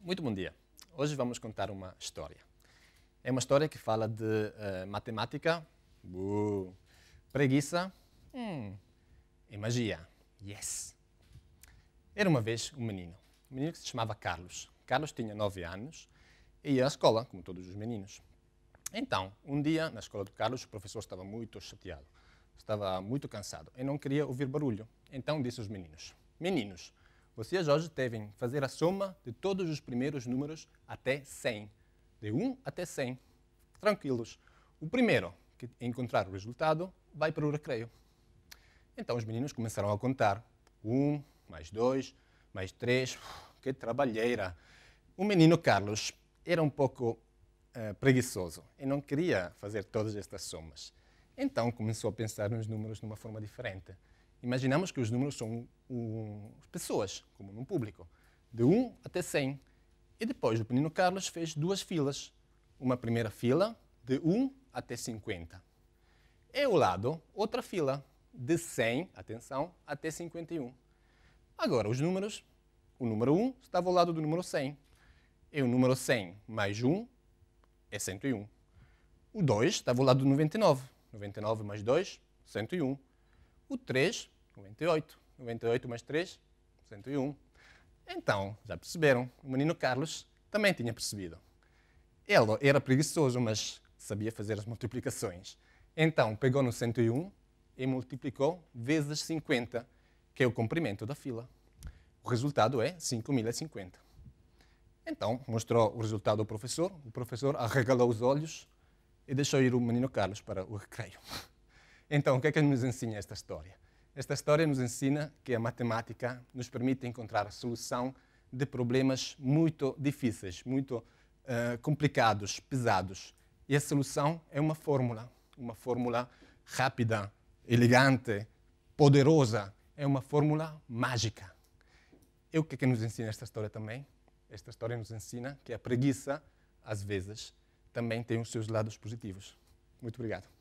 Muito bom dia. Hoje vamos contar uma história. É uma história que fala de uh, matemática, uh, preguiça hum, e magia. Yes! Era uma vez um menino, um menino que se chamava Carlos. Carlos tinha 9 anos e ia à escola, como todos os meninos. Então, um dia, na escola do Carlos, o professor estava muito chateado, estava muito cansado e não queria ouvir barulho. Então disse aos meninos, meninos, vocês Jorge devem fazer a soma de todos os primeiros números até 100. De 1 até 100. Tranquilos. O primeiro que encontrar o resultado vai para o recreio. Então os meninos começaram a contar. 1, mais 2, mais 3. Que trabalheira! O menino Carlos era um pouco uh, preguiçoso e não queria fazer todas estas somas. Então começou a pensar nos números de uma forma diferente. Imaginamos que os números são um, pessoas, como num público, de 1 até 100. E depois o Penino Carlos fez duas filas. Uma primeira fila, de 1 até 50. E ao lado, outra fila, de 100, atenção, até 51. Agora, os números. O número 1 estava ao lado do número 100. E o número 100 mais 1 é 101. O 2 estava ao lado do 99. 99 mais 2, 101 o 3, 98. 98 mais 3, 101. Então, já perceberam, o menino Carlos também tinha percebido. Ele era preguiçoso, mas sabia fazer as multiplicações. Então, pegou no 101 e multiplicou vezes 50, que é o comprimento da fila. O resultado é 5.050. Então, mostrou o resultado ao professor, o professor arregalou os olhos e deixou ir o menino Carlos para o recreio. Então, o que é que nos ensina esta história? Esta história nos ensina que a matemática nos permite encontrar a solução de problemas muito difíceis, muito uh, complicados, pesados. E a solução é uma fórmula, uma fórmula rápida, elegante, poderosa, é uma fórmula mágica. E o que é que nos ensina esta história também? Esta história nos ensina que a preguiça, às vezes, também tem os seus lados positivos. Muito obrigado.